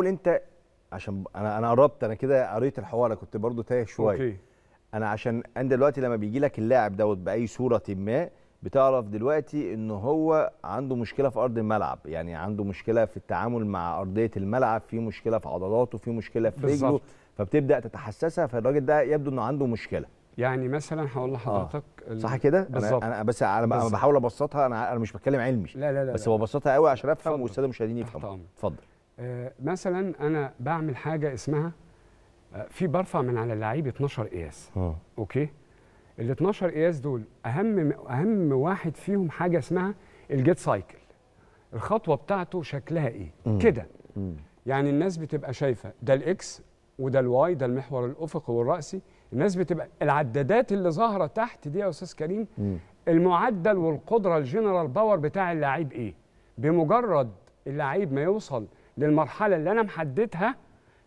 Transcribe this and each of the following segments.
الاول انت عشان انا انا قربت انا كده قريت الحوار انا كنت برضو تايه شويه اوكي انا عشان انت دلوقتي لما بيجي لك اللاعب دوت باي صوره ما بتعرف دلوقتي ان هو عنده مشكله في ارض الملعب يعني عنده مشكله في التعامل مع ارضيه الملعب في مشكله في عضلاته في مشكله في رجله فبتبدا تتحسسها فالراجل ده يبدو انه عنده مشكله يعني مثلا هقول لحضرتك آه. صح كده انا انا بس انا بحاول ابسطها انا انا مش بتكلم علمي لا لا لا بس ببسطها قوي عشان افهم والساده المشاهدين يفهموا اتفضل آه، مثلا انا بعمل حاجه اسمها آه، في برفع من على اللعيب 12 قياس اه اوكي ال 12 قياس دول اهم اهم واحد فيهم حاجه اسمها الجيت سايكل الخطوه بتاعته شكلها ايه كده يعني الناس بتبقى شايفه ده الاكس وده الواي ده المحور الافقي والراسي الناس بتبقى العدادات اللي ظاهره تحت دي يا استاذ كريم مم. المعدل والقدره الجنرال باور بتاع اللعيب ايه بمجرد اللعيب ما يوصل للمرحله اللي انا محددها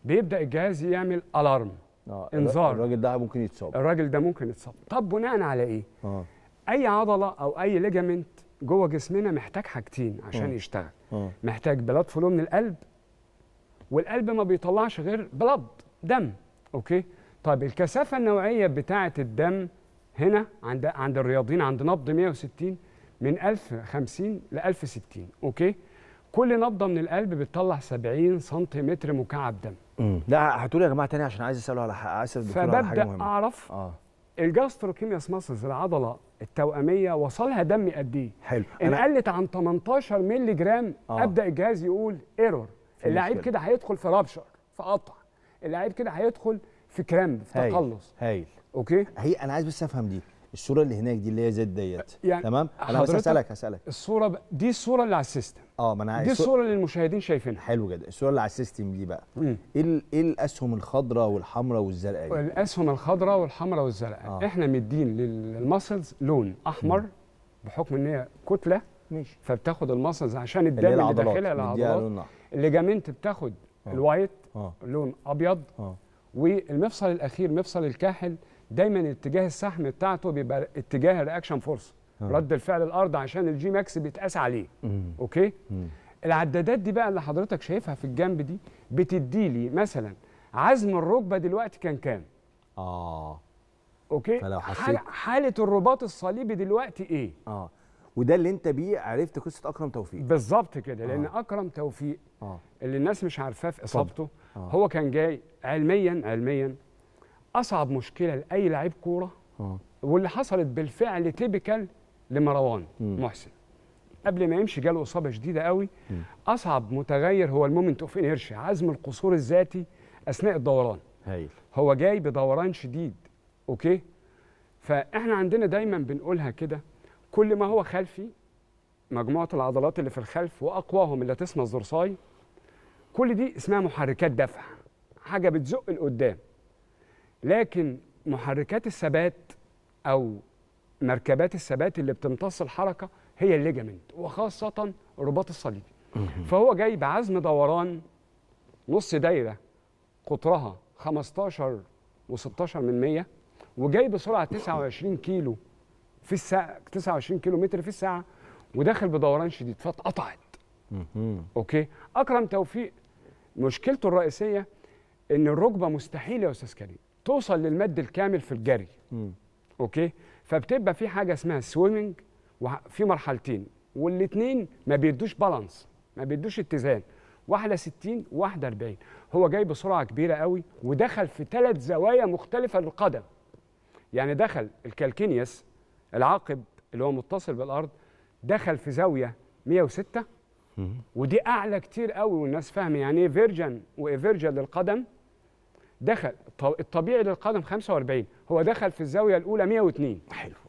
بيبدا الجهاز يعمل الارم آه. انذار الراجل ده ممكن يتصاب الراجل ده ممكن يتصاب طب بناء على ايه آه. اي عضله او اي ليجامنت جوه جسمنا محتاج حاجتين عشان آه. يشتغل آه. محتاج بلاد فلو من القلب والقلب ما بيطلعش غير بلاد دم اوكي طيب الكثافه النوعيه بتاعه الدم هنا عند عند الرياضيين عند نبض 160 من 1050 ل 1060 اوكي كل نبضه من القلب بتطلع 70 سنتيمتر مكعب دم لا هتقول يا جماعه تاني عشان عايز اساله على عايز اساله على حاجه مهمه اعرف آه. الجاستروكيمياس ماسلز العضله التواميه وصلها دم قد ايه حلو ان قلت عن 18 مللي جرام آه. ابدا الجهاز يقول ايرور اللعيب كده هيدخل في رابشر في قطع اللعيب كده هيدخل في كرامب في تقلص هايل اوكي هي انا عايز بس افهم دي الصوره اللي هناك دي اللي هي زد ديت يعني تمام انا بس هسالك هسالك الصوره دي الصوره اللي على السيستم اه ما انا عايز دي الصوره اللي المشاهدين شايفينها حلو جدا الصوره اللي على السيستم دي بقى ايه ايه ايه الاسهم الخضراء والحمراء والزرقاء الاسهم الخضراء والحمراء والزرقاء آه. احنا مدين للماسلز لون احمر مم. بحكم ان هي كتله ماشي فبتاخد الماسلز عشان الدم اللي, اللي داخلها العضلات الليجامنت بتاخد آه. الوايت آه. لون ابيض آه. والمفصل الاخير مفصل الكاحل دايما اتجاه السحم بتاعته بيبقى اتجاه الرياكشن آه. فورس رد الفعل الارض عشان الجي ماكس بيتقاس عليه اوكي العدادات دي بقى اللي حضرتك شايفها في الجنب دي بتدي لي مثلا عزم الركبه دلوقتي كان كام اه اوكي فلو حسيت حاله الرباط الصليبي دلوقتي ايه اه وده اللي انت بيه عرفت قصه اكرم توفيق بالظبط كده آه. لان اكرم توفيق آه. اللي الناس مش عارفاه في اصابته آه. هو كان جاي علميا علميا اصعب مشكله لاي لعيب كوره آه. واللي حصلت بالفعل تيبيكال لمروان م. محسن قبل ما يمشي جاله اصابه شديده قوي م. اصعب متغير هو المومنت اوف انيرشي عزم القصور الذاتي اثناء الدوران هايل هو جاي بدوران شديد اوكي فاحنا عندنا دايما بنقولها كده كل ما هو خلفي مجموعه العضلات اللي في الخلف واقواهم اللي تسمى الزرصاي كل دي اسمها محركات دفع حاجه بتزق لقدام لكن محركات الثبات او مركبات الثبات اللي بتمتص الحركه هي الليجامنت وخاصه الرباط الصليبي فهو جاي بعزم دوران نص دايره قطرها 15 و16 من 100 وجاي بسرعه 29 كيلو في الساعه 29 كيلو متر في الساعه وداخل بدوران شديد فاتقطعت اوكي اكرم توفيق مشكلته الرئيسيه ان الركبه مستحيل يا استاذ كريم توصل للمد الكامل في الجري م. اوكي فبتبقى في حاجه اسمها سويمنج وفي مرحلتين والاثنين ما بيدوش بالانس ما بيدوش اتزان واحده 60 واحده 40 هو جاي بسرعه كبيره قوي ودخل في ثلاث زوايا مختلفه للقدم يعني دخل الكالكينيس العاقب اللي هو متصل بالارض دخل في زاويه 106 ودي اعلى كتير قوي والناس فاهمه يعني ايه فيرجن وايفيرجن للقدم دخل الطبيعي للقدم 45 هو دخل في الزاويه الاولى 102 حلو